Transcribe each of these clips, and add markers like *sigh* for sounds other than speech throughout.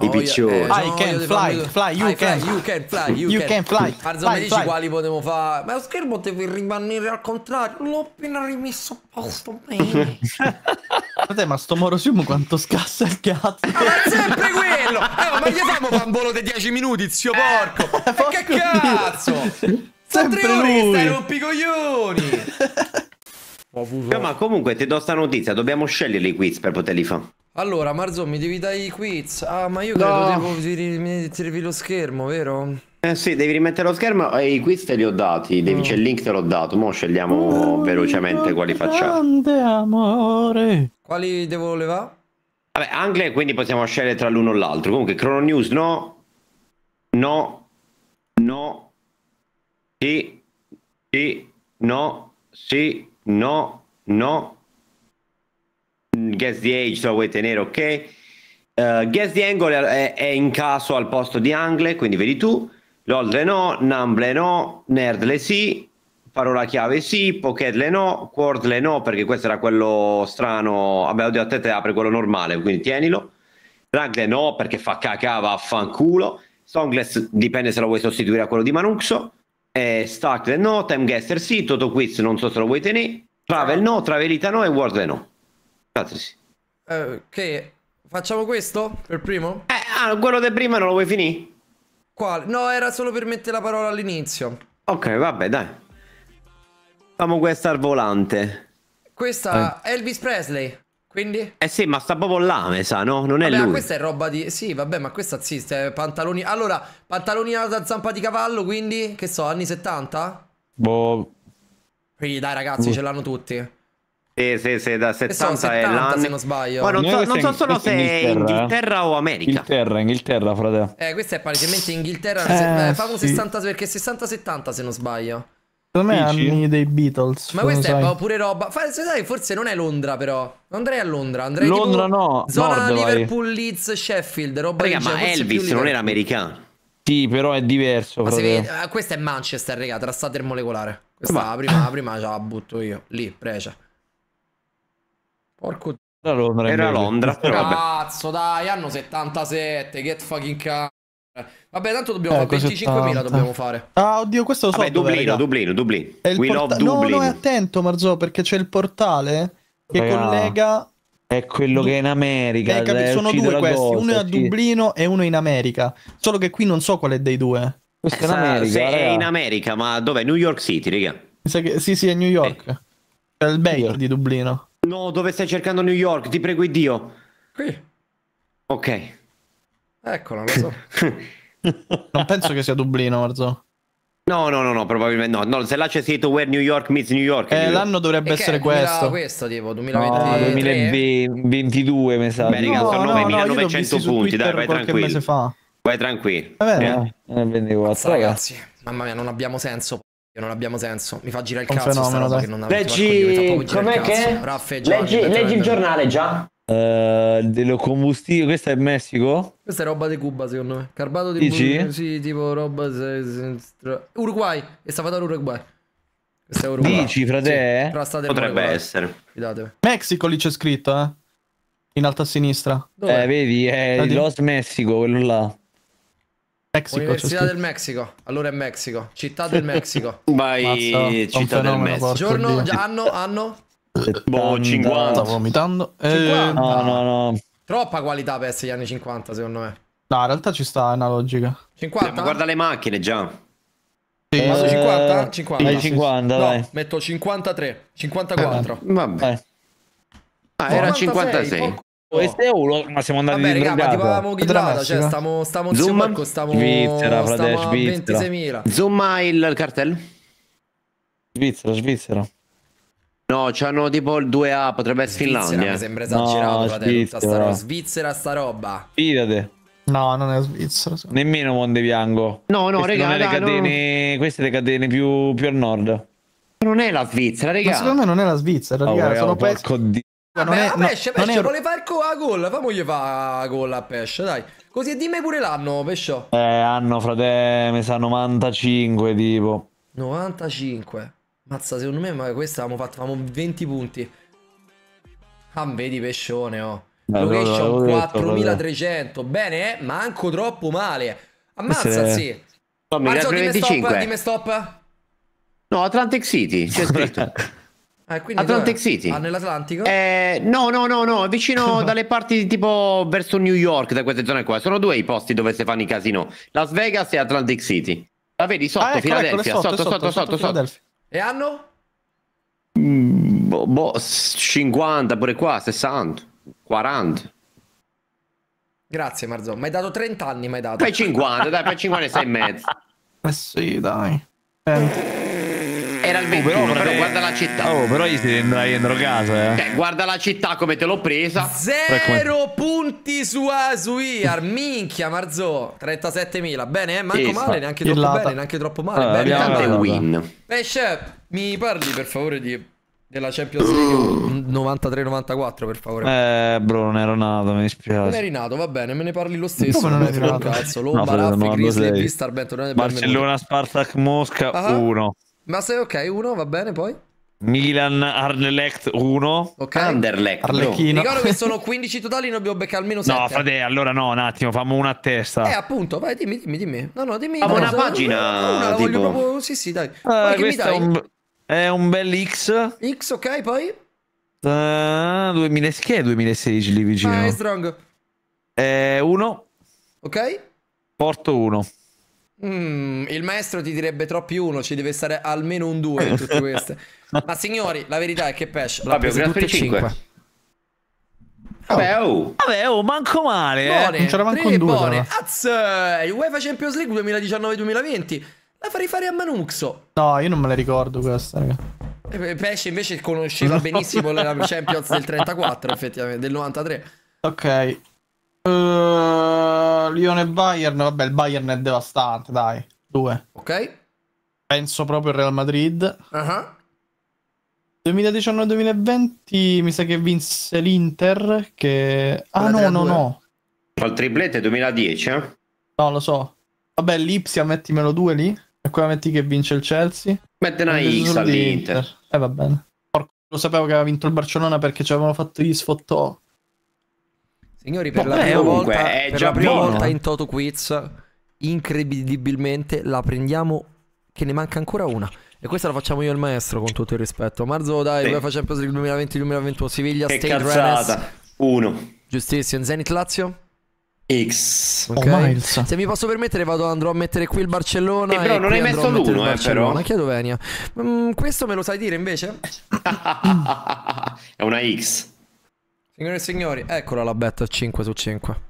I piccioni. Eh, ah, I ah, can fly, fly, you can. You can fly, you, you can. can fly. Arzom mi dici quali potevo fare. Ma lo schermo deve rimanere al contrario. L'ho appena rimesso a posto bene. *laughs* Vabbè, ma sto Morosium quanto scassa il cazzo. Ma è sempre quello. Eh, ma gli famo volo di 10 minuti, zio eh, porco. *laughs* ma che cazzo. *laughs* Sta tre ore stai rompicoglioni. Ma comunque ti do sta notizia, dobbiamo scegliere i quiz per poterli fare. Allora, Marzo, mi devi dare i quiz. Ah, ma io no. credo devo rimettervi lo schermo, vero? Eh sì, devi rimettere lo schermo e i quiz te li ho dati, devi, mm. c'è il link te l'ho dato, mo scegliamo oh, velocemente quali facciamo. Grande amore. Quali devo levare? Vabbè, anche quindi possiamo scegliere tra l'uno o l'altro. Comunque, Chrono News no, no, no, sì, sì, no, sì, no, no, Mm, guess the age se lo vuoi tenere ok uh, guess the angle è, è, in caso al posto di angle quindi vedi tu l'oldle no numble no nerdle sì parola chiave sì pocketle no quordle no perché questo era quello strano vabbè oddio a te te apre quello normale quindi tienilo Ragle no perché fa cacava vaffanculo Songless dipende se lo vuoi sostituire a quello di Manuxo eh, Stackle no Time Guesser sì Toto Quiz non so se lo vuoi tenere Travel no Travelita no e World no altri sì. Ok, facciamo questo per primo? Eh, ah, quello di prima non lo vuoi finire? Quale? No, era solo per mettere la parola all'inizio. Ok, vabbè, dai. Facciamo questa al volante. Questa eh. Elvis Presley. Quindi? Eh sì, ma sta proprio là, mi sa, no? Non è vabbè, lui. Ma questa è roba di... Sì, vabbè, ma questa sì, sta, pantaloni... Allora, pantaloni da zampa di cavallo, quindi? Che so, anni 70? Boh... Quindi dai ragazzi, uh. ce l'hanno tutti. Sì, sì, sì, da 70, è l'anno. Se non sbaglio. Ma non, so, non so, solo se è Inghilterra, eh. Inghilterra eh? o America. Inghilterra, Inghilterra, frate. Eh, questa è palesemente Inghilterra. Eh, eh, sì. 60 perché 60-70 se non sbaglio. Secondo me anni dei Beatles. Ma questa sai. è pure roba. Sai, forse non è Londra, però. Non andrei a Londra. Andrei Londra, tipo, no. Zona Nord, Liverpool, vai. Leeds, Sheffield. Roba Raga, ma Elvis non era americano. Sì, però è diverso. Ma Vede... Eh, questa è Manchester, raga, tra stater molecolare. Eh, questa ma... la prima, la prima già la butto io. Lì, precia. Porco era Londra, era Londra però cazzo dai hanno 77 get fucking cazzo Vabbè, tanto dobbiamo ecco, fare 25.000 dobbiamo fare. Ah, oddio, questo lo so. Vabbè, Dublino, Dublino, Dublino, Dublino. Porta- Dublin. No, no, attento, Marzo, perché c'è il portale che Raga, collega è quello che è in America. Eh, capi- sono due questi, cosa, uno è a Dublino sì. e uno in America. Solo che qui non so qual è dei due. Questo eh, è in America. Se È in America, ma dov'è? New York City, raga. sì, sì, è New York. Eh. È il Bayer di Dublino. No, dove stai cercando New York? Ti prego, Dio. Qui. Ok. Eccola, lo so. *laughs* non penso che sia Dublino, Marzo. No, no, no, no, probabilmente no. no se là c'è scritto Where New York meets New York. Eh, New l'anno York. dovrebbe essere questo. questo tipo 2023. No, 2022, mi sa. Beh, no, sono no, punti, dai, vai tranquillo. Mese fa. Vai tranquillo. È vero. Eh, eh, ragazzi. Mamma mia, non abbiamo senso non abbiamo senso. Mi fa girare il cazzo fenomeno, sta roba Leggi, com'è che? Raffe, Gianni, leggi, leggi il, giornale già. Uh, dello combustibile, questo è Messico? Questa è roba di Cuba, secondo me. Carbato di Cuba, sì, tipo roba Uruguay, è stato l'Uruguay. Questo è Uruguay. Dici, frate? Sì, Potrebbe poi, essere. Fidatevi. Messico lì c'è scritto, eh. In alto a sinistra. Dov'è? Eh, vedi, è Los Messico, quello là. Mexico, Università del Messico. allora è Messico. città del *laughs* Messico. Vai, Mazza, città del Messico. Giorno, anno, anno? boh, 50. Stavo vomitando. 50. Eh, no, no, no. Troppa qualità per essere gli anni 50, secondo me. No, in realtà ci sta una logica. 50? Eh, ma guarda le macchine già. Sì. Vado eh, 50? 50. Dai 50, no, vai. metto 53, 54. Eh, vabbè. Eh. Ah, era 56. 56. Questo oh. è uno, ma siamo andati Vabbè, raga, ma tipo avevamo gridato, cioè stiamo, stiamo Zoom, porco, stiamo, Svizzera, Pradesh, Svizzera. 26.000. Zoom il cartello? Svizzera, Svizzera. No, c'hanno tipo il 2A, potrebbe essere Finlandia. Mi sembra esagerato, no, Svizzera. Sta roba. Svizzera sta roba. Fidate. No, non è Svizzera. Nemmeno Monte Bianco. No, no, queste raga, le catene, no. queste le catene più, più, a nord. Non è la Svizzera, raga. Ma secondo me non è la Svizzera, oh, raga, oh, sono pezzi. Vabbè, non è, no, pesce, pesce, non è... vuole fare co- a gol, famogli fa gol a pesce, dai. Così dimmi pure l'anno, pesce. Eh, anno, frate, mi sa 95, tipo. 95. Mazza, secondo me ma questa abbiamo fatto abbiamo 20 punti. Ah, vedi pescione, oh. Beh, Location 4300. Bene, eh? manco troppo male. Ammazza, Se... sì. Tommy, Marzo, dimmi 25. stop, dimmi stop. No, Atlantic City, c'è scritto. *laughs* Eh, Atlantic dove? City. Ah, nell'Atlantico? Eh, no, no, no, no, vicino *laughs* dalle parti tipo verso New York, da queste zone qua. Sono due i posti dove si fanno i casino. Las Vegas e Atlantic City. La vedi sotto, ah, ecco, Philadelphia, ecco, sotto, sotto, sotto, sotto, sotto, sotto. E hanno? Mm, boh, boh, 50 pure qua, 60, 40. Grazie Marzo, mi hai dato 30 anni, mi hai dato. Fai 50, dai, fai 56 e mezzo. *laughs* Eh sì, dai. Eh era il 21, oh, però, però, guarda la città. Oh, però io ti andrai dentro casa. Eh. Beh, cioè, guarda la città come te l'ho presa. Zero punti su Asuiar. Minchia, Marzo 37.000. Bene, eh? Manco Esa. male, neanche troppo Illata. bene, neanche troppo male. Ah, bene, tante win. Eh, chef, mi parli per favore di della Champions League 93-94 per favore. Eh, bro, non ero nato, mi dispiace. Non eri nato, va bene, me ne parli lo stesso. Come non ero nato? Cazzo, Lomba, no, Raffi, Grizzly, Vistar, Benton, Barcellona, Spartak, Mosca, 1. Ah. Ma se ok, uno va bene poi? Milan Arnelect 1 okay. Underlect Arlecchino. Ricordo che sono 15 *laughs* totali, Non abbiamo beccato almeno 7 No, frate, allora no, un attimo, fammo una a testa Eh, appunto, vai, dimmi, dimmi, dimmi No, no, dimmi Fammo una pagina Una, una tipo... voglio proprio, sì, sì, dai uh, poi, Questo è un, è un bel X X, ok, poi? Uh, 2000... Che è 2016 lì vicino? Ah, è strong 1 eh, Ok Porto 1 Mm, il maestro ti direbbe troppi uno, ci deve stare almeno un due in tutte queste. *laughs* Ma signori, la verità è che Pesh l'ha preso tutte 5. Vabbè, oh. oh. Vabbè, oh, manco male. Eh. Buone, Non c'era manco un due. Buone. Az, UEFA Champions League 2019-2020. La farei fare a Manuxo. No, io non me la ricordo questa, raga. Pesce invece conosceva *laughs* benissimo la Champions del 34, effettivamente, del 93. Ok, Uh, eh, Lione e Bayern, vabbè, il Bayern è devastante, dai. Due. Ok. Penso proprio al Real Madrid. Uh-huh. 2019-2020 mi sa che vinse l'Inter che... Ah no, no, no. Col triplete 2010, eh? No, lo so. Vabbè, l'Ipsia mettimelo due lì. E qua metti che vince il Chelsea. Mette una X all'Inter. E eh, va bene. lo sapevo che aveva vinto il Barcellona perché ci avevano fatto gli sfottò. Signori, per, no, boh, la, eh, prima comunque, volta, eh, per la prima buono. volta in Toto Quiz, incredibilmente la prendiamo che ne manca ancora una. E questa la facciamo io e il maestro con tutto il rispetto. Marzo, dai, sì. UEFA Champions League 2020-2021 Siviglia, State cazzata. Rennes. 1. Giustizia, Zenit Lazio. X okay. oh, se mi posso permettere vado, andrò a mettere qui il Barcellona eh, però non hai messo l'uno eh, però chi è Dovenia mm, questo me lo sai dire invece *laughs* è una X Signore e signori, eccola la betta 5 su 5.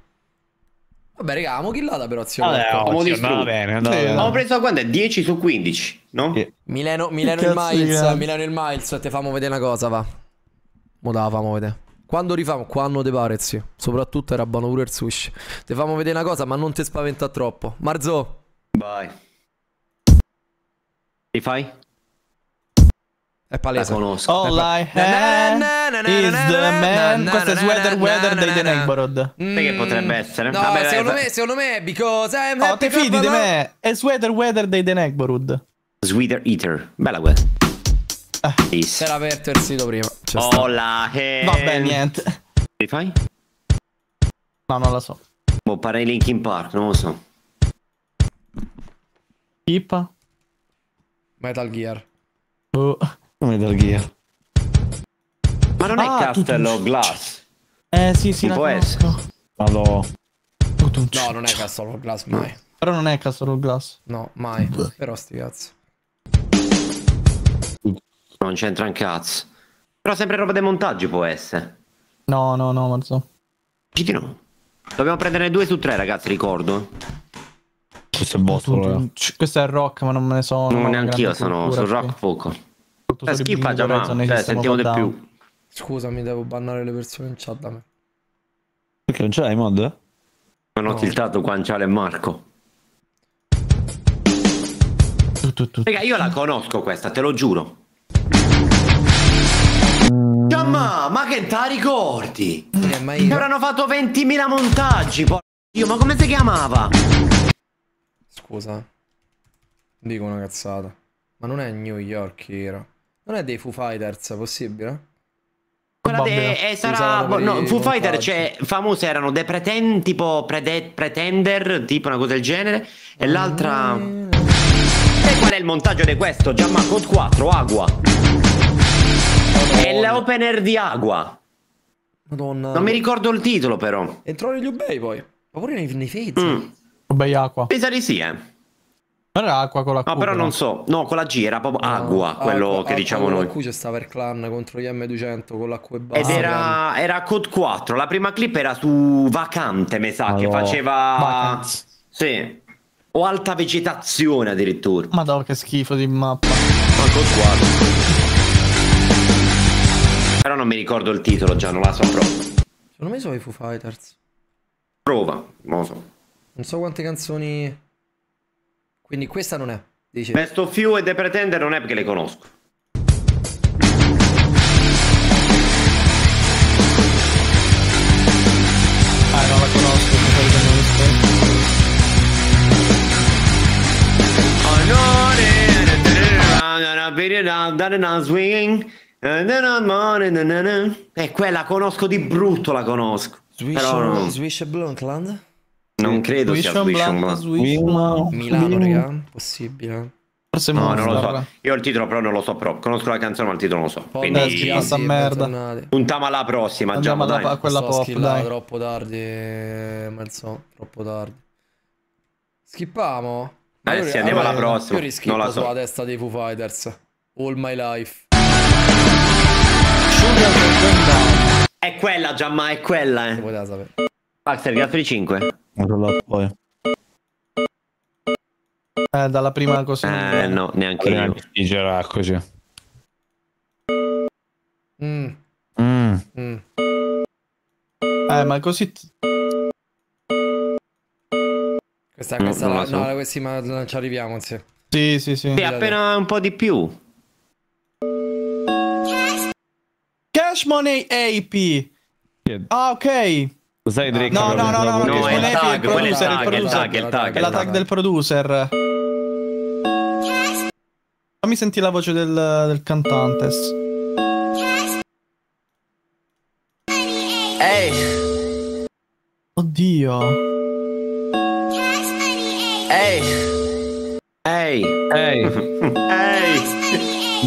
Vabbè, raga, abbiamo killata però, zio. Vabbè, abbiamo oh, distrutto. bene, andava sì, Abbiamo preso, quanto è? 10 su 15, no? Sì. Milano, Milano e Miles, è? Milano e Miles, te famo vedere una cosa, va. Mo da, famo vedere. Quando rifamo? Quando te pare, zio. Soprattutto era buono pure il sushi. Te famo vedere una cosa, ma non ti spaventa troppo. Marzo. Vai. fai? È palese. La conosco. All I have is the man. Questo è Sweater Weather dei The Neighborhood. Mm. Che potrebbe essere? No, Vabbè, secondo, me, secondo me, because I'm oh, happy. Oh, ti fidi di me? È Sweater Weather dei The Neighborhood. Sweater Eater. Bella questa. Ah. Si era aperto il sito prima. Hola, hey. Vabbè, niente. Che fai? No, non lo so. Boh, parei Linkin Park, non lo so. Pippa? Metal Gear. Oh. Come Metal Gear. Ma non ah, è Castello tu... Glass? Eh sì, sì, non può essere. lo... No, non è Castle of Glass mai. Però non è Castle of Glass. No, mai. Però sti cazzo. Non c'entra un cazzo. Però sempre roba dei montaggi può essere. No, no, no, Marzo. GT no. Dobbiamo prendere due su tre, ragazzi, ricordo. Questo è botto, Questo è rock, ma non me ne sono. Non neanche io sono, sul rock poco sotto eh, schifa già ma cioè, eh, sentiamo di più scusami devo bannare le persone in chat da me perché non ce l'hai mod? Eh? non ho no. tiltato guanciale e Marco Raga, io la conosco questa, te lo giuro. Mm. Giamma, ma che te la ricordi? Eh, ma io... Avranno fatto 20.000 montaggi, por... Dio, ma come si chiamava? Scusa. Dico una cazzata. Ma non è New York, era. Non è dei Foo Fighters, possibile? Quella de- eh, eh sarà, no, Foo Fighter, cioè, famose erano The Pretend, tipo prede- Pretender, tipo una cosa del genere, e l'altra... Mm. E qual è il montaggio di questo? Code 4, Agua. Oh, è l'opener di Agua. Madonna. Non mi ricordo il titolo, però. Entrò negli Ubei poi. Ma pure nei, nei Fate. Mm. Ubei Acqua. Pensa di sì, eh. Non era acqua con la Q. No, però non so. No, con la G era proprio no, ah, agua, acqua, ah, quello acqua, che diciamo noi. Con la Q c'è stava il clan contro gli M200 con la Q e basta. Ed era, era Code 4. La prima clip era su Vacante, mi sa, allora. che faceva... Vacanze. Sì. O alta vegetazione addirittura. Madonna, che schifo di mappa. Ma Code 4. Però non mi ricordo il titolo, già non la so proprio. Secondo me sono i Foo Fighters. Prova, non so. Non so quante canzoni... Quindi questa non è. Dice. Best of You e The Pretender non è perché le conosco. Ah, non la conosco, eh, quella conosco di brutto, la conosco. Swish, Però no. Swish Bluntland? non credo Switch sia Switch on Blood. Switch Milano, Milano raga. Possibile. Forse no, non lo so. Io il titolo però non lo so, però conosco la canzone, ma il titolo non lo so. Poi Quindi sì, passa sì, merda. Puntiamo alla prossima, Andiamo già, alla, dai. quella so, pop, dai. troppo tardi, eh, ma so, troppo tardi. Skippiamo? Eh, Adesso io, andiamo alla prossima. Io rischio la so. sulla testa dei Foo Fighters. All my life. È quella, già ma è quella, eh. Baxter, grazie di 5. Ho rollato poi. Eh, dalla prima così. Eh, no, neanche io. Si girerà così. Mm. Mm. Mm. Eh, ma così... Questa, questa no, la, so. no, questi, ma non ci arriviamo, sì. Sì, sì, sì. sì appena un po' di più. Cash Money AP. Ah, ok sai Drake? No, no, no, no, no, è il tag, quello è il tag, il tag, il tag. È la tag del producer. Fammi sentire la voce del, del cantante. Ehi. Oddio. Ehi. Ehi. Ehi. Ehi.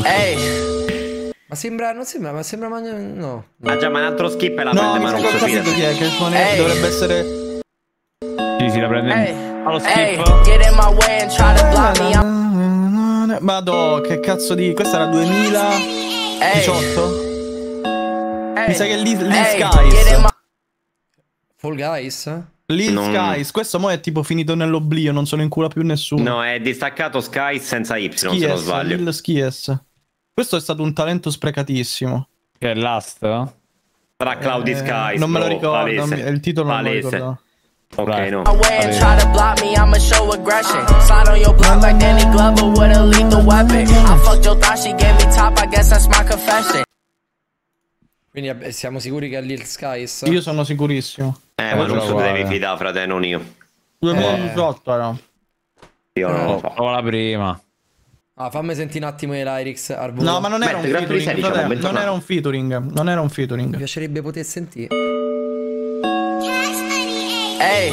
Ehi. Ma sembra, non sembra, ma sembra, ma no. Ma già, ma un altro skip e la no, prende, ma non so chi è, che suone, dovrebbe essere... Sì, sì, la prende. Allo skip. Ehi, get in my way and try to block me. I'm... Vado, che cazzo di... Questa era 2018? Ehi. Mi sa che lì, lì Skies. Fall Guys? Lil non... Skies, questo mo è tipo finito nell'oblio, non se ne incula più nessuno. No, è distaccato Skies senza Y, Skies, se non sbaglio. Lil Skies. Questo è stato un talento sprecatissimo. Che è Last? Tra Sarà Cloudy eh, Sky. Non me lo ricordo, mi, il titolo Valese. non Ok, no. Quindi siamo sicuri che è Lil Skies? Io sono sicurissimo. Eh, ma non so devi fidare, frate, non io. 2018 eh. era. Io non lo oh, so. Ho la prima. Ah, fammi sentire un attimo i Lyrix No, ma non era, Beh, un featuring, diciamo, non, era, non era un featuring. Non era un featuring. Mi piacerebbe poter sentire. Ehi.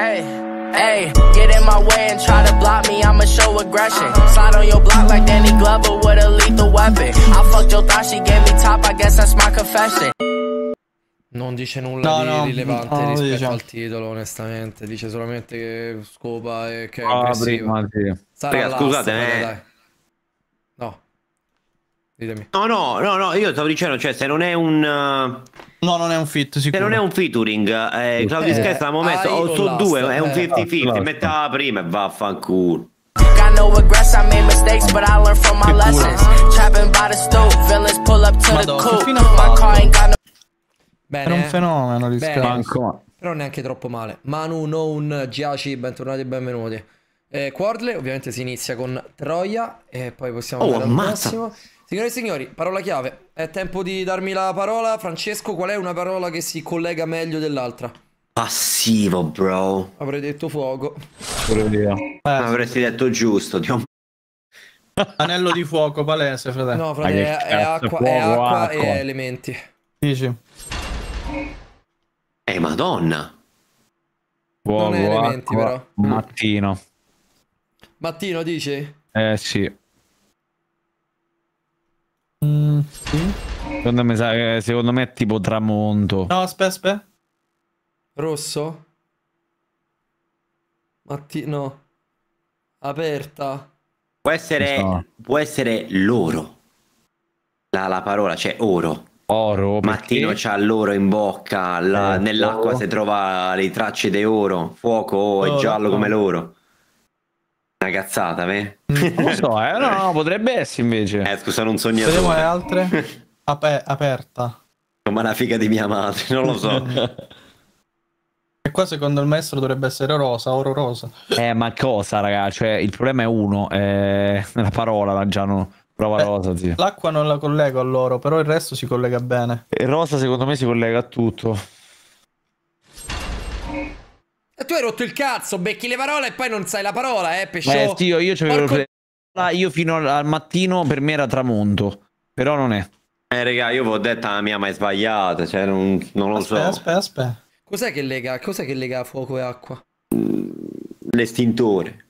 Ehi. Ehi. get in my way and try to block me, I'ma show aggression. Slide on your block like Danny Glover with a lethal weapon. I fucked your thought, she gave me top, I guess that's my confession. Non dice nulla no, di no, rilevante no, rispetto diciamo. al titolo, onestamente. Dice solamente che scopa e che è ah, prima, sì. Sarà scusate, eh. dai. No. Ditemi. No, no, no, no, io stavo dicendo, cioè, se non è un... No, non è un fit, sicuro. Se non è un featuring, eh, Claudio eh, Scherzo l'abbiamo messo, o su due, è un 50-50, eh, metà prima e vaffanculo. I know regrets, I made mistakes, Madonna, the coop. My car Bene. Era un fenomeno di Banco. Però neanche troppo male. Manu, Noun, Giaci, bentornati e benvenuti. Eh, Quardle, ovviamente si inizia con Troia e poi possiamo oh, andare ammazza. al prossimo. Signore e signori, parola chiave. È tempo di darmi la parola. Francesco, qual è una parola che si collega meglio dell'altra? Passivo, bro. Avrei detto fuoco. Eh, Avresti detto giusto, Dio. *laughs* Anello di fuoco, palese, fratello. No, fratello, ah, è, è, acqua, fuoco, è acqua, acqua e elementi. Dici? Eh, madonna. Buon, non buon elementi, acqua, però. Mattino. Mattino, dici? Eh, sì. Mm, Secondo me, eh, secondo me è tipo tramonto. No, aspetta, aspetta. Rosso? Mattino. Aperta. Può essere, so. può essere l'oro. La, la parola, cioè oro. Oro. Mattino c'ha l'oro in bocca, la, eh, nell'acqua oh. si trova le tracce di oro, fuoco oh, è giallo oh. come l'oro. Una cazzata, me? Mm, non lo so, eh, no, no, *laughs* potrebbe essere invece. Eh, scusa, non so sognavo. Vediamo le altre. *laughs* Ape- aperta. Come la figa di mia madre, non lo so. *laughs* e qua secondo il maestro dovrebbe essere rosa, oro rosa. Eh, ma cosa, raga? Cioè, il problema è uno, eh, la parola, già Prova Beh, rosa, zio. L'acqua non la collego all'oro, però il resto si collega bene. E rosa secondo me si collega a tutto. E tu hai rotto il cazzo, becchi le parole e poi non sai la parola, eh, pesce. Eh, zio, io c'avevo Porco... le... io fino al mattino per me era tramonto, però non è. Eh, raga, io vi ho detto la mia, ma è sbagliata, cioè non, non lo aspetta, so. Aspetta, aspetta, aspetta. Cos'è che lega, cos'è che lega fuoco e acqua? L'estintore.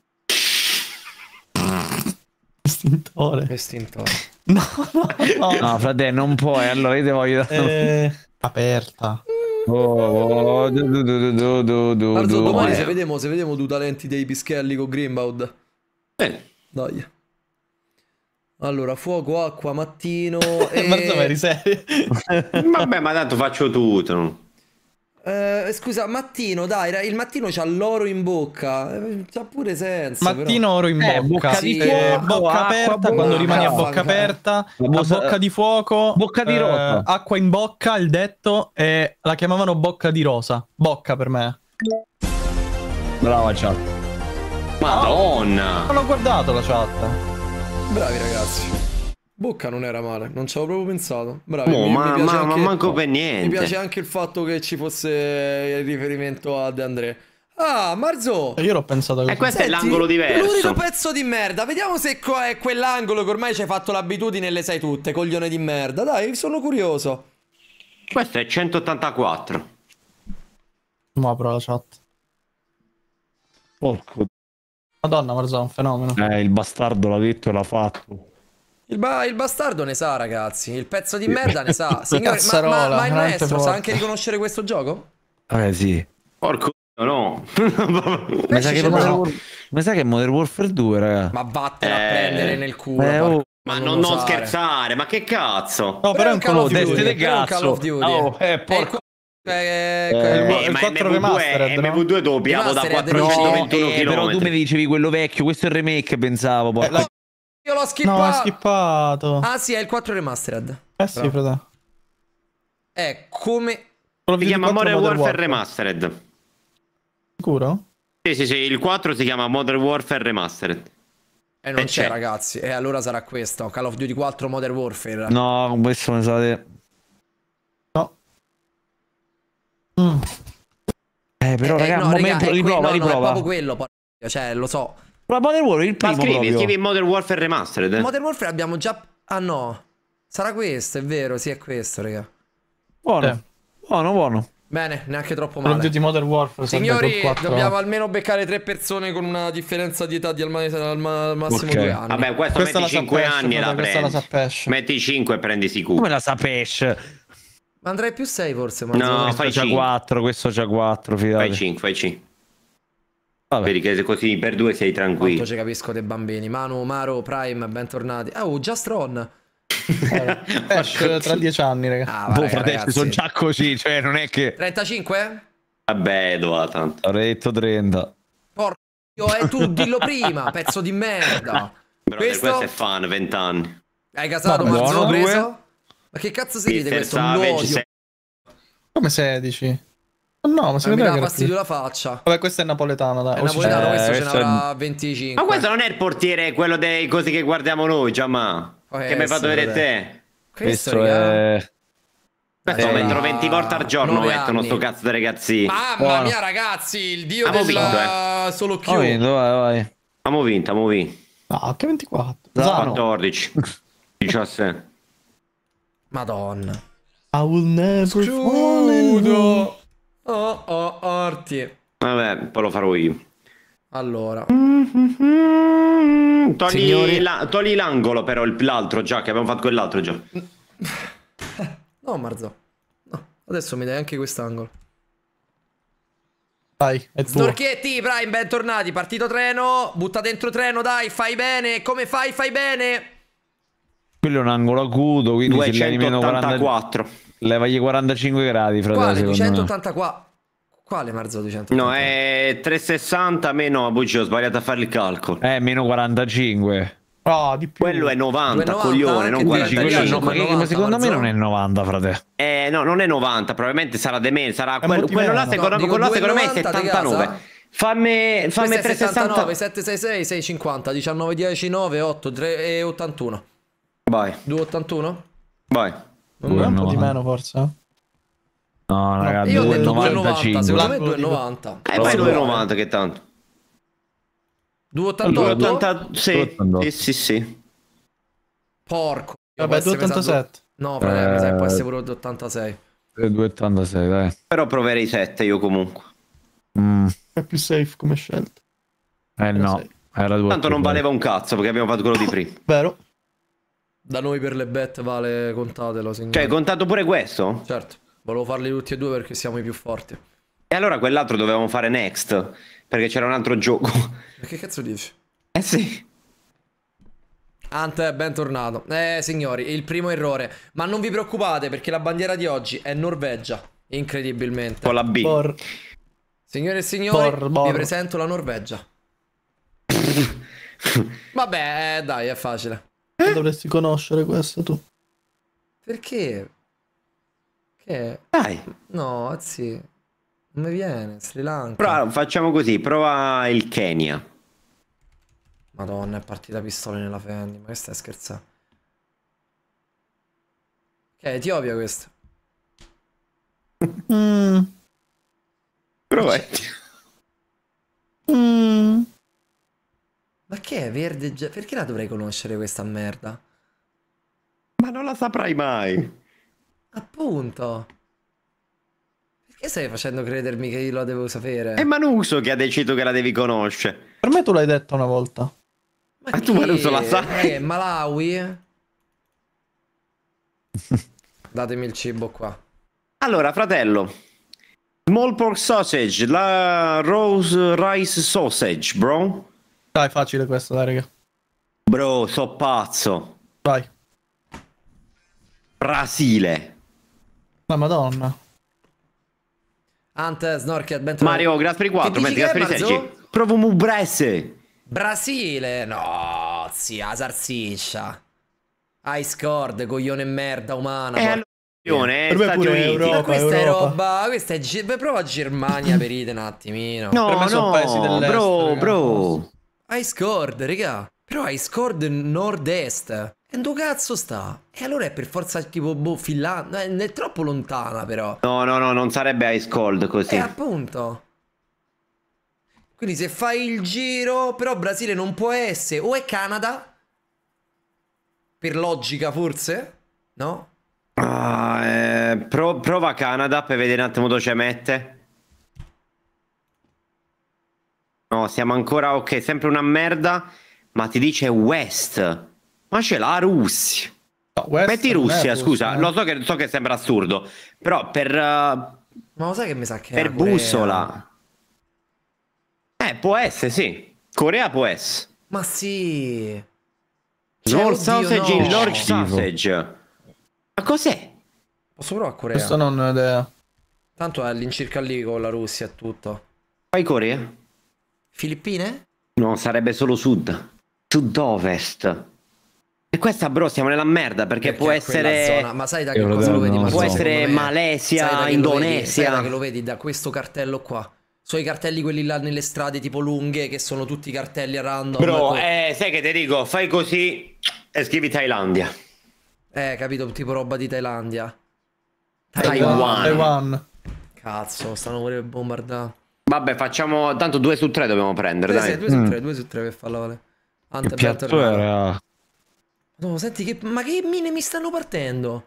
Estintore. Estintore. *laughs* No, no, no. No, frate, non puoi, allora io ti voglio... Eh, aperta. Oh, du, du, du, Marzo, domani eh. se vediamo, se vediamo tu talenti dei pischelli con Grimbaud. Bene. Eh. Dai. Allora, fuoco, acqua, mattino *laughs* e... Marzo, ma eri serio? Vabbè, ma tanto faccio tutto. Eh, scusa, mattino, dai, il mattino c'ha l'oro in bocca. Eh, c'ha pure senso. Mattino, però. oro in bocca. Eh, bocca sì, di eh, fuoco, bocca acqua, aperta acqua, quando rimani a bocca aperta. bocca di fuoco. Bocca di rosa. acqua in bocca, il detto. E la chiamavano bocca di rosa. Bocca per me. Brava chat. Ah. Madonna. Non ho guardato la chat. Bravi ragazzi. Bocca non era male, non ci avevo proprio pensato. Bravo, oh, mi, ma, mi ma, anche, ma, manco per niente. Mi piace anche il fatto che ci fosse il riferimento a De André. Ah, Marzo! Io l'ho pensato così. E questo Senti, è l'angolo diverso. L'unico pezzo di merda. Vediamo se qua è quell'angolo che ormai ci hai fatto l'abitudine e le sai tutte, coglione di merda. Dai, sono curioso. Questo è 184. Ma apro la chat. Porco. Madonna, Marzo, è un fenomeno. Eh, il bastardo l'ha detto e l'ha fatto. Il, ba il, bastardo ne sa, ragazzi. Il pezzo di merda ne sa. *laughs* Signore, ma, ma, ma, il maestro forte. sa anche riconoscere questo gioco? Eh sì. Porco no. mi, sa che Modern, no. mi sa che Modern Warfare 2, raga. Ma vattene eh... a prendere nel culo. Eh, oh. Ma non, non, scherzare, ma che cazzo? No, però, è un Call of Duty, Call of Duty. Oh, eh, è porco. Eh, eh, il 4 remastered MV2, MV2 no? doppiamo da 421 no, km. però tu mi dicevi quello vecchio, questo è il remake, pensavo. Eh, la io l'ho skippato. No, l'ho skippato. Ah, sì, è il 4 remastered. Eh sì, frate. È come... Si chiama Modern Warfare, Warfare Remastered. Sicuro? Sì, sì, sì, il 4 si chiama Modern Warfare Remastered. E eh, non eh, c'è, ragazzi. E eh, allora sarà questo. Call of Duty 4 Modern Warfare. No, questo mi sa che... No. Mm. Eh, però, eh, ragazzi, no, momento, riprova, quello, riprova. No, è proprio quello, cioè, lo so. Ma Modern Warfare il primo Ma scrivi, proprio. scrivi Modern Warfare Remastered. Eh? Modern Warfare abbiamo già... Ah no. Sarà questo, è vero, sì è questo, raga. Buono. Eh. Buono, buono. Bene, neanche troppo male. Call of Modern Warfare. Signori, dobbiamo almeno beccare tre persone con una differenza di età di al, ma al, massimo okay. due anni. Vabbè, questo questa metti cinque anni e la prendi. La metti cinque e prendi sicuro. Come la sapesce? Andrei più 6 forse, ma no, fai già 4, questo già 4, fidati. Fai 5, fai 5. Vabbè. Vedi che così per due sei tranquillo. Quanto ci capisco dei bambini. Manu, Maro, Prime, bentornati. Oh, già Jastron. *laughs* Eh, Ash, tra dieci anni, ragazzi. Ah, boh, vabbè, boh, ragazzi. sono già così, cioè non è che... 35? Vabbè, doveva tanto. Avrei detto 30. Porco, eh, tu dillo prima, *laughs* pezzo di merda. Però questo... questo è fan, 20 anni. Hai casato ma Marzio preso? Ma che cazzo si ride questo? Lo odio. Come 16? Oh, no, ma secondo me. Mi dà fastidio la faccia. Vabbè, questo è napoletano, dai. È napoletano, questo, eh, questo ce n'avrà è... 25. Ma questo non è il portiere, quello dei cosi che guardiamo noi, Giamma. Eh, che mi hai fatto vedere te. Questo, questo è. Questo eh, mettono 20 volte al giorno, mettono sto cazzo dei ragazzi. Mamma Buono. mia, ragazzi, il dio amo del vinto, eh. solo più. Vinto, vai, vai. Amo vinto, amo vinto. No, che 24. Zano. 14. 17. Madonna. I will never Scudo. fall in love. Oh, oh, Orti. Vabbè, poi lo farò io. Allora. mm Togli, Signori... la, togli l'angolo però, l'altro già, che abbiamo fatto quell'altro già. no, Marzo. No. Adesso mi dai anche quest'angolo. Vai, è tuo. Storchietti, Prime, bentornati. Partito treno, butta dentro treno, dai, fai bene. Come fai, fai bene. Quello è un angolo acuto, quindi 284. 40... Levagli 45 gradi, fratello. Quale? 280 Quale Marzo 200? No, è 360 meno, Bucci ho sbagliato a fare il calcolo. Eh, meno 45. Oh, di più. Quello è 90, 90 coglione, non 45. ma, secondo me non è 90, frate. Eh, no, non è 90, probabilmente sarà de meno, sarà quello, quello là, secondo, no, quello secondo me è 79. Fammi, fammi 369, 766, 650, 19, 10, 9, 8, 3 e 81. Vai. 281? Vai. Non un po' di meno forse? Eh? No, raga, no, io ho detto 2,90. Secondo me 2,90. Eh, vai 2,90 che tanto. 2,88? Sì. sì, sì, sì. Porco. Vabbè, 2,87. No, però eh... mi sa che può essere pure 2,86. 2,86, eh, dai. Però proverei 7 io comunque. Mm. È più safe come scelta. Eh no, era 2, Tanto non valeva un cazzo perché abbiamo fatto quello di *coughs* prima. Vero. Da noi per le bet vale, contatelo. Signore. Cioè, contato pure questo? Certo, volevo farli tutti e due perché siamo i più forti. E allora quell'altro dovevamo fare next, perché c'era un altro gioco. Ma che cazzo dici? Eh sì. Ante, bentornato. Eh, signori, il primo errore. Ma non vi preoccupate, perché la bandiera di oggi è Norvegia, incredibilmente. Con la B. Por... Signore e signori, por. vi presento la Norvegia. *laughs* Vabbè, eh, dai, è facile. Eh? Dovresti conoscere questo tu. Perché? Che? Dai. No, anzi, non mi viene, Sri Lanka. Prova, facciamo così, prova il Kenya. Madonna, è partita pistola nella Fendi, ma che stai scherzando? è Etiopia questo. Mm. Prova Etiopia. Ma che è verde? Perché la dovrei conoscere questa merda? Ma non la saprai mai. Appunto. Perché stai facendo credermi che io la devo sapere? È Manuso che ha deciso che la devi conoscere. Per me tu l'hai detta una volta. Ma, ma ah, tu Manuso la sai? Eh, Malawi? *laughs* Datemi il cibo qua. Allora, fratello. Small pork sausage, la rose rice sausage, bro. Dai, facile questo, dai, raga. Bro, so pazzo. Vai. Brasile. Ma madonna. Ant, Snorket, ben Mario, grazie per i 4, mentre grazie per i 16. Provo mu Brasile, no, zia, salsiccia. High scored, coglione merda umana. Eh, allora, eh, Stati Uniti. Europa, questa Europa. è roba, questa è... Prova Germania per un attimino. No, no, bro, ragazzi. bro. Ice Cord, regà. Però Ice Cord nord-est. E dove cazzo sta? E allora è per forza tipo boh, Finlandia. È, è troppo lontana però. No, no, no, non sarebbe Ice Cold così. E eh, appunto. Quindi se fai il giro, però Brasile non può essere. O è Canada? Per logica forse? No? Ah, eh, pro prova Canada per vedere un attimo dove ci mette. No, siamo ancora, ok, sempre una merda, ma ti dice West. Ma c'è la Russia. No, West Metti Russia, Russia, scusa, eh. lo so che, so che, sembra assurdo, però per... Uh, ma lo sai che mi sa che... Per bussola. Eh, può essere, sì. Corea può essere. Ma sì. Small cioè, sausage no. in sausage. Ma cos'è? Posso provare a Corea? Questo non ho idea. Tanto è all'incirca lì con la Russia e tutto. Fai Corea? Filippine? No, sarebbe solo sud. Sud-ovest. E questa, bro, siamo nella merda perché, perché può essere. Zona, ma sai da che cosa lo vedi? Può essere Malesia, Indonesia. Lo vedi, lo vedi da questo cartello qua. So i cartelli quelli là nelle strade tipo lunghe che sono tutti cartelli a random. Bro, eh, sai che ti dico, fai così e scrivi Thailandia. Eh, capito, tipo roba di Thailandia. Taiwan. Taiwan. Cazzo, stanno pure bombardando. Vabbè, facciamo. Tanto due su tre dobbiamo prendere. Due, dai. Sì, due su mm. tre, mm. due su tre per farla valere. Ante, che piatto era? No, senti, che... ma che mine mi stanno partendo?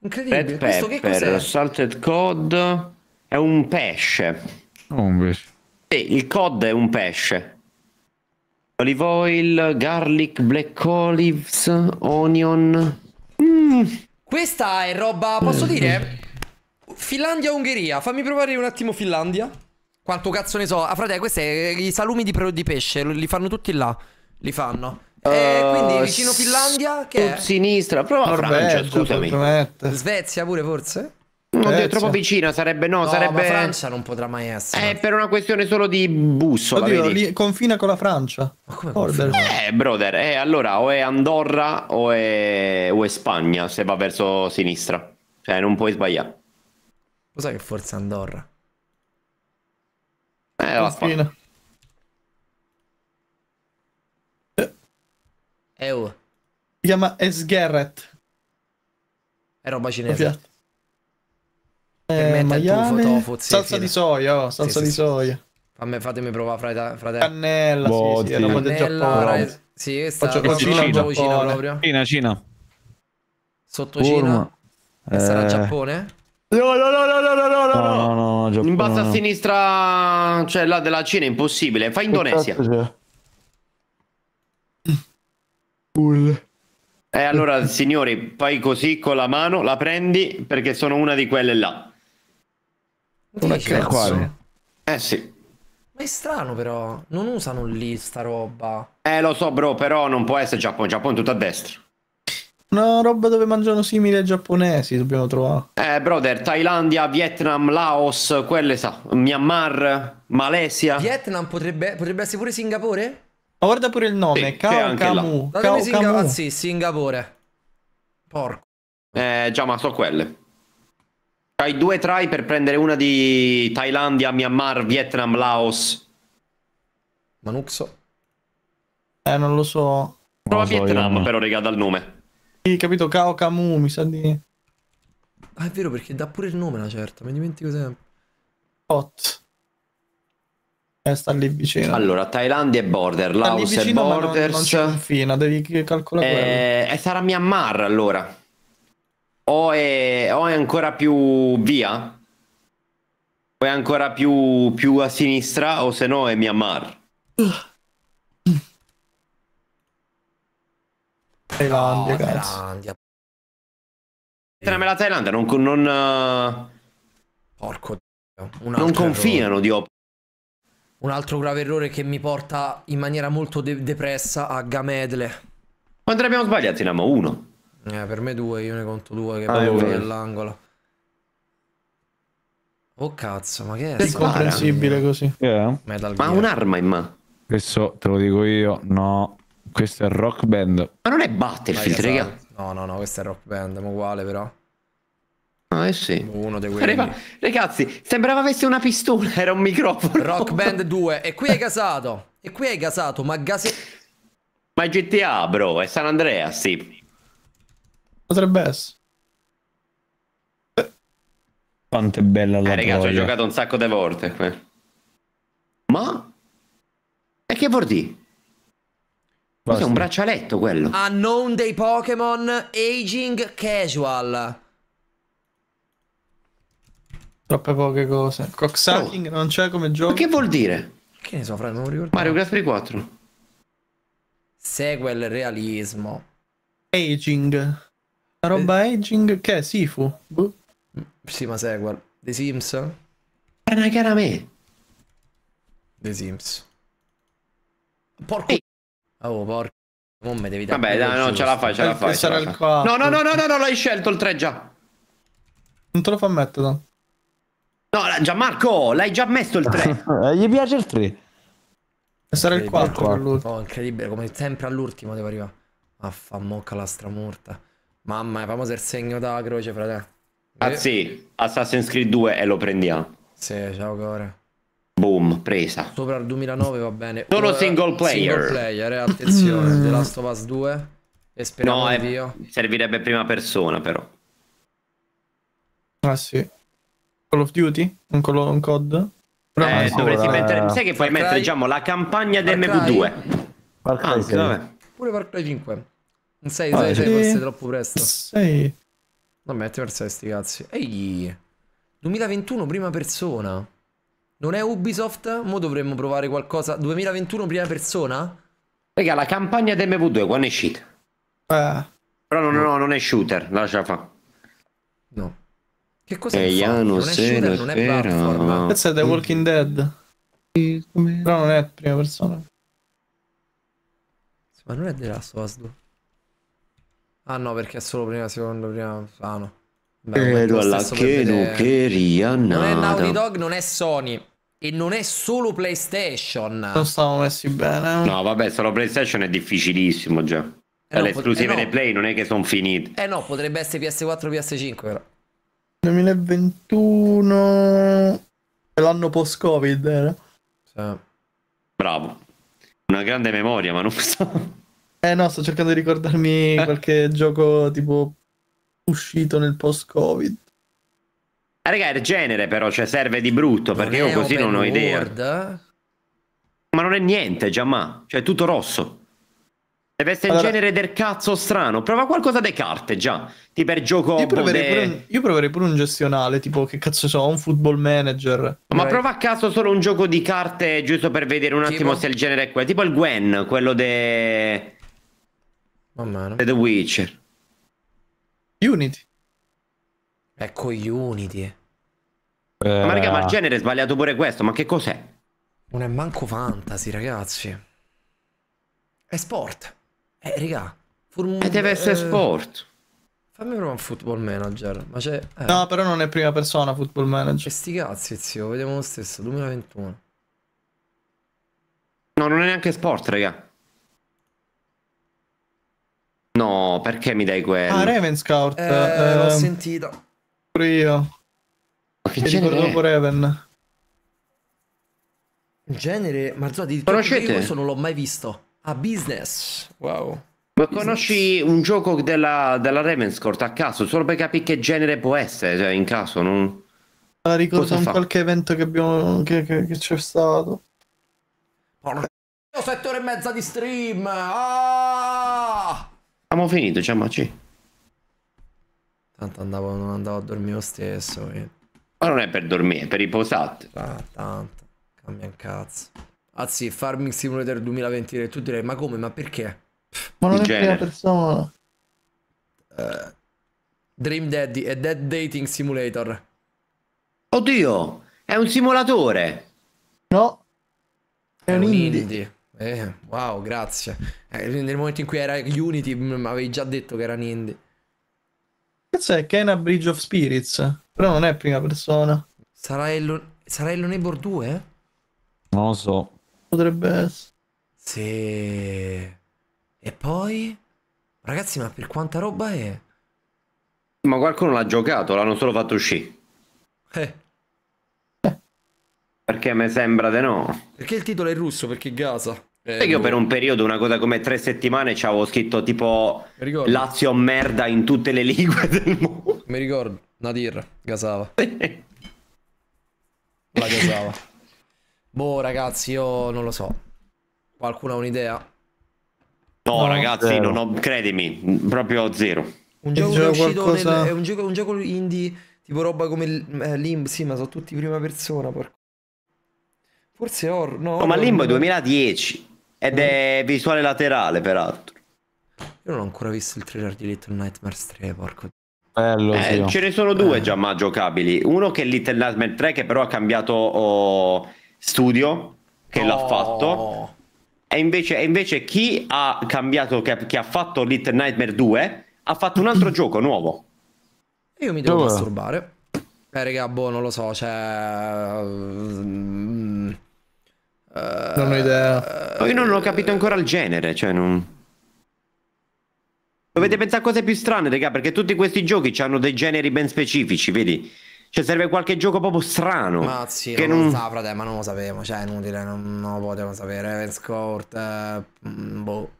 Incredibile. Red Questo pepper, che cos'è? Salted cod è un pesce. Oh, un pesce. Sì, il cod è un pesce. Olive oil, garlic, black olives, onion. Mm. Questa è roba, posso mm. dire? Finlandia-Ungheria. Fammi provare un attimo Finlandia. Quanto cazzo ne so? Ah, frate, questi è eh, i salumi di, di pesce, li fanno tutti là. Li fanno. Eh, eh quindi vicino Finlandia che è? sinistra, prova Norvegia, Francia, scusami. Promette. Svezia pure forse? Non mm, è troppo vicina, sarebbe no, no sarebbe ma Francia non potrà mai essere. È eh, per una questione solo di bussola, Oddio, lì, confina con la Francia. Ma come border? Eh, brother, eh, allora o è Andorra o è... o è Spagna se va verso sinistra. Cioè, non puoi sbagliare. cos'è che forse Andorra. Eh, alla fine. Eh. Si chiama Esgerret. È roba cinese. Eh, maiale, tofu, sì, salsa fine. di soia, oh, salsa sì, di sì, soia. A me fatemi provare fratello. Frate. Cannella, boh, sì, sì, cannella, del Giappone. Sì, questa Faccio cucina Cina, Cina proprio. Cina, Cina. Sotto Burma. Cina. Eh... Sarà Giappone? No, no, no, no, no, no, no, no, no, no Giappone, in basso a sinistra, cioè là della Cina è impossibile. Fai Indonesia. Cool. E eh, allora, signori, fai così con la mano, la prendi perché sono una di quelle là. Una quale? Eh. eh sì. Ma è strano però, non usano lì sta roba. Eh lo so bro, però non può essere Giappone, Giappone tutto a destra. Una roba dove mangiano simili ai giapponesi, dobbiamo trovare. Eh, brother, Thailandia, Vietnam, Laos, quelle sa, Myanmar, Malesia. Vietnam potrebbe, potrebbe essere pure Singapore? Ma guarda pure il nome, sì, Kao Kamu. Kao Singa- Kamu. Ah, sì, Singapore. Porco. Eh, già, ma so quelle. Hai due try per prendere una di Thailandia, Myanmar, Vietnam, Laos. Manuxo. Eh, non lo so. Prova so, Vietnam, però, raga, dal nome capito? Cao Kamu, mi sa di... Ah, è vero, perché dà pure il nome la certa, mi dimentico sempre. Hot. Eh, sta lì vicino. Allora, Thailandia e border, Laos e borders. Non, non c'è un devi calcolare eh, quello. E sarà Myanmar, allora. O è, o è ancora più via? O è ancora più, più a sinistra, o se no è Myanmar. Ah. Thailandia, no, cazzo. Thailandia. Vietnam e la Thailandia non... non eh, Porco Non confinano di op- Un altro grave errore che mi porta in maniera molto de depressa a Gamedle. Quanti abbiamo sbagliato sbagliati, Namo? Uno. Eh, per me due, io ne conto due che ah, proprio nell'angolo. Oh cazzo, ma che è? È incomprensibile così. Yeah. Ma un'arma in mano. Adesso te lo dico io, no. Questo è Rock Band. Ma non è Battlefield, ah, raga. No, no, no, questo è Rock Band, ma uguale però. Ah, eh sì. Uno dei quelli. Reba, ragazzi, sembrava avesse una pistola, era un microfono. Rock *laughs* Band 2, e qui hai gasato. E qui hai gasato, ma gase... Ma è GTA, bro, è San Andreas, sì. Potrebbe essere. Quanto è bella la Eh, ragazzi, ho giocato un sacco di volte. Ma... E che vuol dire? è un braccialetto quello? Unknown dei Pokémon Aging Casual. Troppe poche cose. Cocksucking oh. non c'è come gioco. Ma che vuol dire? Che ne so, fra, non ricordo. Mario Kart 4. Segue il realismo. Aging. La roba eh. aging che è Sifu. Boh. Sì, ma segue. The Sims? È una cara a me. The Sims. Porco... Ehi. Oh, porca. Non devi Vabbè, dai, no, ce la fai, ce la eh, fai. Ce la fai. No, no, no, no, no, no, l'hai scelto il 3 già. Non te lo fa mettere. No, no Gianmarco, l'hai già messo il 3. *laughs* Eh, gli piace il 3. Eh, sarà il 4 Oh, incredibile, come sempre all'ultimo devo arrivare. Affa, ah, mocca la stramorta. Mamma, è famoso il segno della croce, frate. Ah sì, Assassin's Creed 2 e lo prendiamo. Ah. Sì, ciao Core. Boom, presa. Sopra il 2009 va bene. Solo single player. Single player, eh, attenzione. The Last of Us 2. E speriamo no, è... Eh, servirebbe prima persona però. Ah sì. Call of Duty? Un, call un COD? No, eh, dovresti mettere... Eh. Sai che puoi mettere, Cry... diciamo, la campagna di MV2. Far Cry Anzi, ah, vabbè. Pure Far Cry 5. Un 6, ah, 6, 6 forse troppo presto. 6. Non metti per 6 sti cazzi. Ehi. 2021, prima persona. Non è Ubisoft? Mo dovremmo provare qualcosa. 2021 prima persona? Raga, la campagna di MV2 quando è uscita? Eh. Però no, no, non è shooter, lascia fa. No. Che cosa è? Non, non è shooter, non è platform. Questo è The Walking Dead. Come... Però non è prima persona. Ma non è The Last of Us 2. Ah no, perché è solo prima, seconda, prima. Ah no. Però la che nucheria nada. Non è Naughty Dog, non è Sony. E non è solo PlayStation. Non stavamo messi bene. Eh? No, vabbè, solo PlayStation è difficilissimo già. Eh le no, esclusive eh no. Play non è che sono finite. Eh no, potrebbe essere PS4 PS5 però. 2021 è l'anno post-Covid, era. Eh? Sì. Bravo. Una grande memoria, ma non so. Eh no, sto cercando di ricordarmi *laughs* qualche gioco tipo uscito nel post-Covid. Ah, raga, è il genere però, cioè serve di brutto, non perché io così non ho idea. World. Eh? Ma non è niente, Giamma, cioè è tutto rosso. Deve essere allora, il genere del cazzo strano. Prova qualcosa di carte già. Tipo il gioco. Io proverei, de... pure un, io proverei pure un gestionale. Tipo, che cazzo so, un football manager. Ma right. prova a caso solo un gioco di carte, giusto per vedere un attimo tipo? se il genere è quello. Tipo il Gwen, quello de. Mamma mia. The Witcher. Unity. Ecco Unity. Eh... Ma raga, ma il genere è sbagliato pure questo, ma che cos'è? Non è manco fantasy, ragazzi. È sport. Eh, raga. Form... E eh, deve essere eh... sport. Fammi provare un football manager. Ma c'è. Eh. No, però non è prima persona football manager. E sti cazzi, zio, vediamo lo stesso. 2021. No, non è neanche sport, raga. No, perché mi dai quello? Ah, Raven Scout. Eh, eh, l'ho ehm, sentito. Pure io. Ma che genere? ricordo pure Raven. Genere, Marzò, di Conoscete? questo non l'ho mai visto. A ah, business. Wow. Ma business. conosci un gioco della, della Raven Scout a caso? Solo per capire che genere può essere, cioè in caso non... La ricordo Cosa un fa? qualche evento che abbiamo... che, che, che c'è stato. Porca... Sette ore e mezza di stream! Ah! Abbiamo finito, Giammaci. Tanto andavo, non andavo a dormire lo stesso. E... Eh. Ma non è per dormire, è per riposarti. Ah, tanto. Cambia un cazzo. Anzi, ah, sì, Farming Simulator 2023. Tu direi, ma come? Ma perché? Ma non In è genere. prima persona. Uh, Dream Daddy e Dead Dating Simulator. Oddio, è un simulatore. No, è, è un, un indie. indie. Eh, wow, grazie. Eh, nel momento in cui era Unity, mi avevi già detto che era Nindy. Cazzo è Kena Bridge of Spirits? Però non è prima persona. Sarà il, sarà il Neighbor 2? Non lo so. Potrebbe essere. Sì. E poi? Ragazzi, ma per quanta roba è? Ma qualcuno l'ha giocato, l'hanno solo fatto uscire. Eh. Perché mi sembra di no. Perché il titolo è russo? Perché Gaza. Eh, Sai che io per un periodo, una cosa come tre settimane, ci avevo scritto tipo ricordo, Lazio merda in tutte le lingue del mondo. Mi ricordo, Nadir, gasava. La gasava. boh, ragazzi, io non lo so. Qualcuno ha un'idea? No, no ragazzi, zero. non ho, credimi, proprio zero. Un gioco, gioco qualcosa... nel, è un gioco, un gioco indie, tipo roba come eh, Limb, sì, ma sono tutti prima persona, porco. Forse Or, no. no ma Limbo è 2010. Ed è visuale laterale, peraltro. Io non ho ancora visto il trailer di Little Nightmares 3, porco. Bello, eh, ce ne sono due eh. già ma giocabili. Uno che è Little Nightmares 3, che però ha cambiato oh, studio, che oh. l'ha fatto. E invece, e invece, chi ha cambiato, che, che ha fatto Little Nightmares 2, ha fatto un altro *clears throat* gioco nuovo. Io mi devo Dove? masturbare. Eh, raga, boh, non lo so, cioè... Mm, Uh, non ho idea. Io non ho capito ancora il genere, cioè non... Dovete pensare a cose più strane, raga, perché tutti questi giochi hanno dei generi ben specifici, vedi? Cioè serve qualche gioco proprio strano. Ma sì, che non, non... Sa, frate, ma non lo sapevo, cioè è inutile, non, non lo potevo sapere. Evans Court, eh, mm, boh.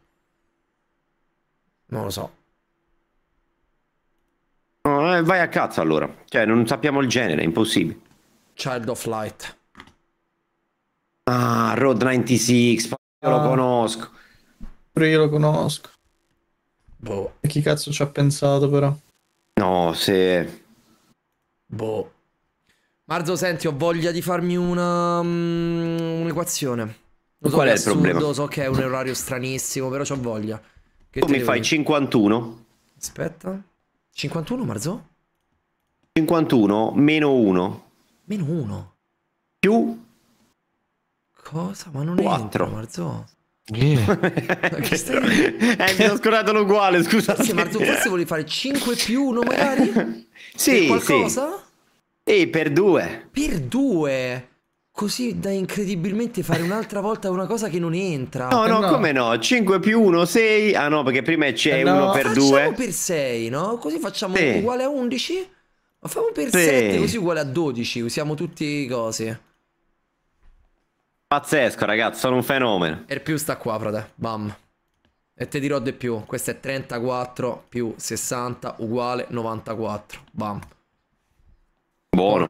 Non lo so. No, eh, vai a cazzo allora. Cioè non sappiamo il genere, è impossibile. Child of Light. Ah, Road 96, io lo ah. conosco. Pure io lo conosco. Boh. E chi cazzo ci ha pensato però? No, se... Boh. Marzo, senti, ho voglia di farmi una... Um, un'equazione. So Qual è, è il assurdo, problema? So che è un orario stranissimo, però ho voglia. Che tu mi fai 51? Aspetta. 51, Marzo? 51 meno 1. Meno 1. Più Cosa? Ma non 4. entra Marzò. Yeah. stai... eh, mi sono scordato l'uguale, scusa. Sì, Marzò, forse vuoi fare 5 più 1 magari? *laughs* sì, per qualcosa? Sì. E per 2. Per 2? Così da incredibilmente fare un'altra volta una cosa che non entra. No, eh, no, no. come no? 5 più 1, 6. Ah no, perché prima c'è 1 eh, no. per 2. Facciamo per 6, no? Così facciamo sì. uguale a 11. Ma facciamo per sì. 7, così uguale a 12. Usiamo tutti i cosi. Pazzesco, ragazzi, sono un fenomeno. E più sta qua, frate. Bam. E te dirò di più. Questo è 34 più 60 uguale 94. Bam. Buono.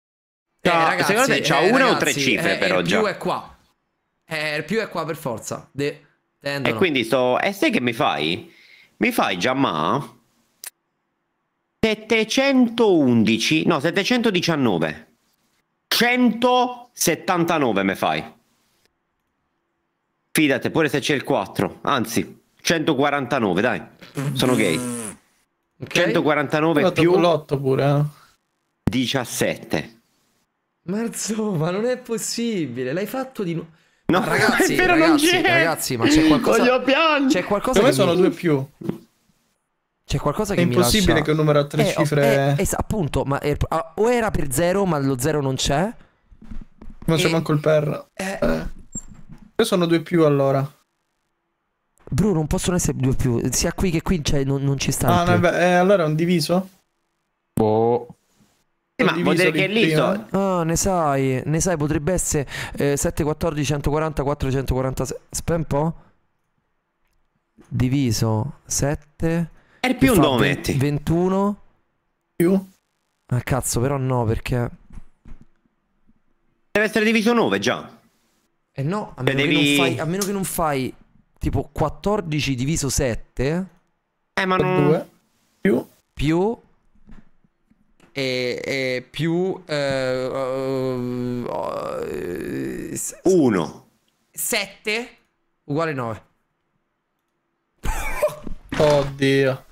Eh, ragazzi, Secondo te c'ha eh, una ragazzi, o tre cifre, eh, però, il già? Il più è qua. Eh, il più è qua per forza. De... E quindi sto... E sai che mi fai? Mi fai, Giamma... 711... No, 719. 179 me fai. Fidate, pure se c'è il 4, anzi, 149, dai, sono gay. Okay. 149 L'otto, più l'8 pure, eh? 17. Marzo, ma non è possibile, l'hai fatto di nuovo. No, ragazzi, è vero, ragazzi, non c'è. ragazzi, ma c'è qualcosa. Voglio piangere. C'è qualcosa. Come sono mi... due più? C'è qualcosa che mi lascia... È impossibile che un numero a tre eh, oh, cifre... Eh, eh, appunto, ma er... o era per zero, ma lo zero non c'è. Non c'è eh, manco il perro. Eh, eh. Io sono due più allora. Bru, non possono essere due più. Sia qui che qui cioè, non, non ci sta. Ah, no, beh, eh, allora è un diviso? Boh. Sì, ma vuol dire che è lì Ah, ne sai, ne sai, potrebbe essere eh, 7, 14, 140, 4, 146. Aspetta un po'. Diviso 7. E più un dove 21. Più? Ah, cazzo, però no, perché... Deve essere diviso 9 già. Eh no, a cioè, meno, devi... fai, a meno, che non fai, tipo 14 diviso 7. Eh, ma non... 2. Più. Più. E, e più... 1. Eh, 7 eh, uguale 9. *laughs* Oddio.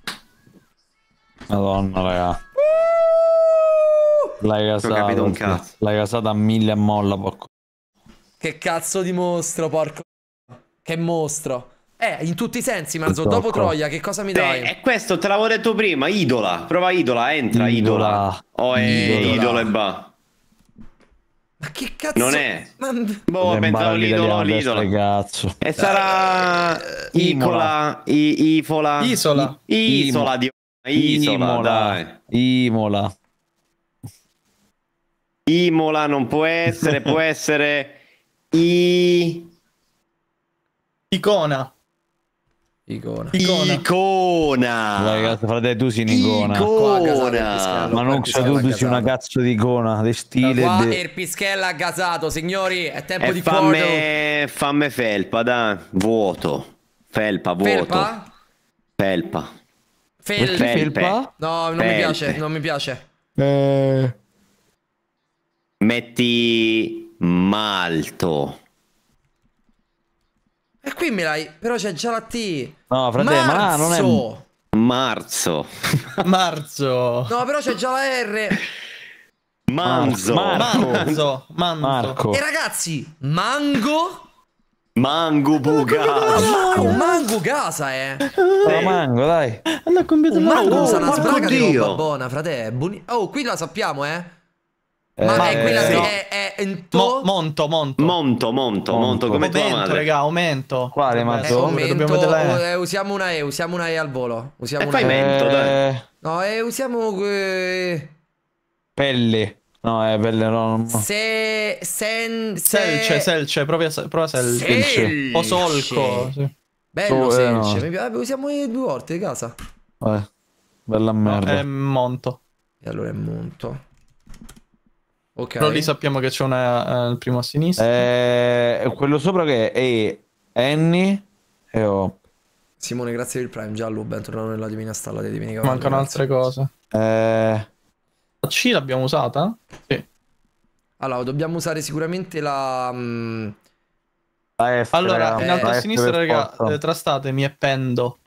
Madonna, raga. L'hai casata, l'hai casata a mille a molla, porco. Che cazzo di mostro, porco. Che mostro. Eh, in tutti i sensi, Marzo. Dopo Troia, che cosa mi dai? Beh, è questo, te l'avevo detto prima. Idola. Prova idola, entra, idola. Oh, è idola, e va. Ma che cazzo? Non è. Ma... Boh, pensavo l'idolo, l'idolo. Cazzo. E sarà dai. Eh, Icola, I, Ifola. Isola. I, isola di Isola, dai. Imola. Imola non può essere, può *laughs* essere Icona. Icona. Icona. Icona. frate, tu sei un'icona. Icona. Ma non c'è tu, tu sei una cazzo di icona, di stile. qua de... il pischella gasato, signori, è tempo e di famme, cuore. Famme felpa, da vuoto. Felpa, vuoto. Felpa? Felpa. Fel... Felpa? No, non Felpe. mi piace, non mi piace. Eh... Metti Malto. E qui me l'hai... Però c'è già la T. No, frate, Marzo. ma non è... Marzo. *laughs* Marzo. No, però c'è già la R. Manzo. Manzo. Manzo. Manzo. Marco. E ragazzi, mango... Mango Bugasa Un mango Gasa eh Oh mango dai Allora Mango usa una sbraga di roba buona frate Oh qui la sappiamo eh ma eh, è quella sì. che è, è Mo monto, monto, monto. Monto, monto, monto, come aumento, tua madre. Raga, aumento. Quale eh, Dobbiamo Eh, aumento eh, usiamo una E, usiamo una E al volo. Usiamo eh, una fai mento, dai. No, eh, usiamo... Eh, pelle. No, è belle, no. Se... Sen... Se... Selce, selce, prova, prova selce. selce. O solco. Sì. Bello, so, oh, eh, selce. Eh, no. usiamo i due orti di casa. Vabbè. Bella merda. No, è monto. E allora è monto. Okay. Però lì sappiamo che c'è una, eh, il primo a sinistra. Eh, quello sopra che è Annie e O. Simone, grazie per il prime. Giallo, bentornato nella Divina Stalla dei Divini Cavalli. Mancano altre cose. Eh... La C l'abbiamo usata? Sì. Allora, dobbiamo usare sicuramente la... Mm, F, allora, eh. in alto a sinistra, raga, eh, tra statemi e pendo.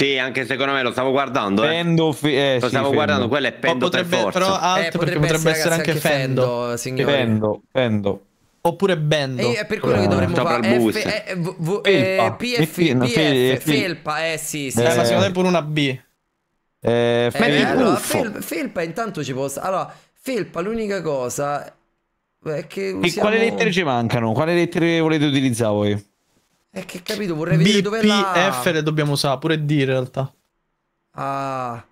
Sì, anche secondo me lo stavo guardando. Eh. Fendo, fi- eh, lo stavo sì, guardando, quello è Pendo potrebbe, per forza. Però alt, eh, potrebbe, potrebbe essere, ragazzi, anche Fendo, Fendo, eh, Fendo, Fendo. Oppure Bendo. E, eh, è per quello che dovremmo fare. F, e, eh, v, Felpa. PF, PF, Felpa, eh sì, sì. Eh, ma secondo me pure una B. Eh, Felpa. allora, Felpa, Felpa intanto ci può... posso... Allora, Felpa l'unica cosa è che usiamo... E quali lettere ci mancano? Quale lettere volete utilizzare voi? E eh, che capito, vorrei vedere BPF dove la... BPF le dobbiamo usare, pure D in realtà. Ah.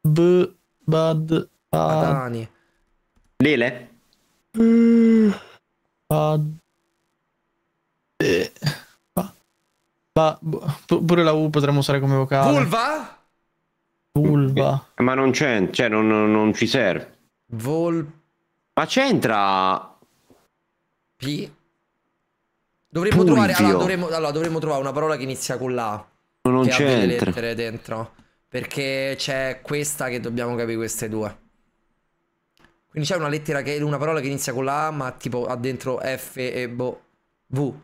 B... Bad... Badani. Lele? Mm. Bad... Eh. Ba... Pure la U potremmo usare come vocale. Vulva? Vulva. Ma non c'è, cioè non, non, ci serve. Vol... Ma c'entra... P... Dovremmo trovare, allora, dovremmo, allora, dovremmo trovare una parola che inizia con la Non c'è. Che lettere dentro. Perché c'è questa che dobbiamo capire queste due. Quindi c'è una lettera che una parola che inizia con la A, ma tipo ha dentro F e boh, V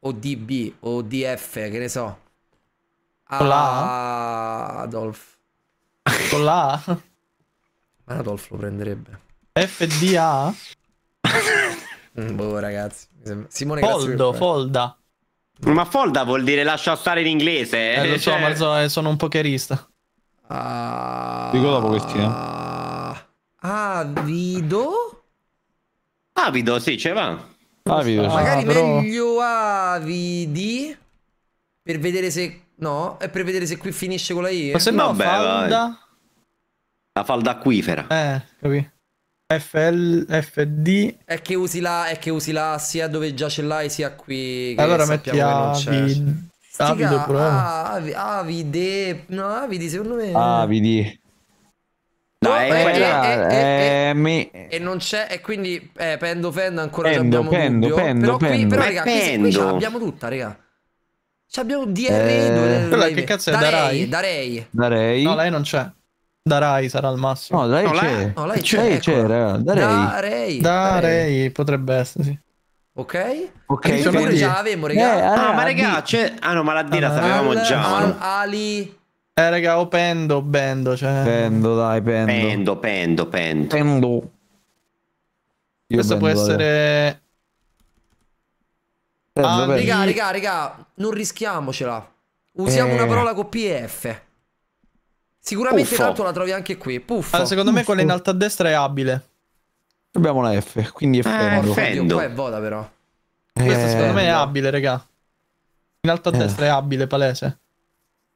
o DB o DF, che ne so. Con la A? Adolf. Con la A? *laughs* Adolf lo prenderebbe. FDA? *laughs* Mm, boh, ragazzi. Simone Foldo, Folda. Ma Folda vuol dire lascia stare l'inglese. Eh, eh, lo so, cioè, ma so, eh, sono un pokerista. Ah, Dico dopo questi. eh. Ah, Avido? Avido, sì, ce va. Avido, ah, Magari ah, però... meglio avidi per vedere se... No, è per vedere se qui finisce con la I. Ma se no, Vabbè, falda... Vai. La falda acquifera. Eh, capì. FL, FD è che usi la, è che usi la sia dove già ce l'hai sia qui allora metti Avid Avid oppure Avide no Avidi secondo me Avidi No, no, è quella, e, eh, mi... e non c'è, e quindi eh, Pendo Fendo ancora pendo, abbiamo pendo, dubbio. Pendo, però pendo. qui, però, raga, qui, qui abbiamo tutta, raga. C'abbiamo dr Eh... Quella che cazzo è Darei? Darei. Darei. No, lei non c'è. Darai sarà al massimo. No, Darai c'è. No, lei cioè, c'è. c'è, ecco. Darai. Darai. Darai potrebbe essere, sì. Ok? Ok. Sono già avevo, regà. Eh, ah, ma regà, c'è... Ah no, ma la D la sapevamo già. Al, ali... Eh, regà, o pendo, bendo, cioè... Pendo, dai, pendo. Pendo, pendo, pendo. Pendo. Io Questo pendo, può essere... Pendo, ah, pendo. Raga, raga, raga, non rischiamocela. Usiamo eh. una parola con PF. Sicuramente Puffo. la trovi anche qui. Puff. Allora, secondo Puffo. me quella in alto a destra è abile. Abbiamo la F, quindi è Fendo. Eh, Fendo. Oddio, è Voda però. Eh, Questa secondo me è abile, regà. In alto a eh. destra è abile, palese.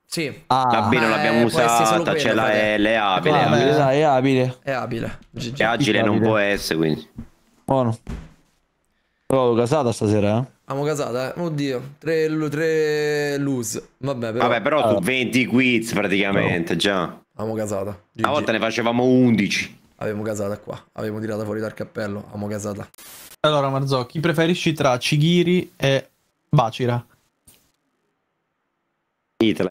Sì. Ah, la B non l'abbiamo eh, usata, c'è cioè, la L, ah, è abile. È abile. È, è abile. È abile. G -g. È agile, non può essere, quindi. Buono. Però casata stasera, eh? Abbiamo casata, eh. Oddio, tre, tre lose. Vabbè, però, Vabbè, però ah. su 20 quiz praticamente, no. già. Amo casata. GG. Una volta ne facevamo 11. Abbiamo casata qua, abbiamo tirato fuori dal cappello, abbiamo casata. Allora Marzocchi, preferisci tra Cigiri e Bacira? Itala.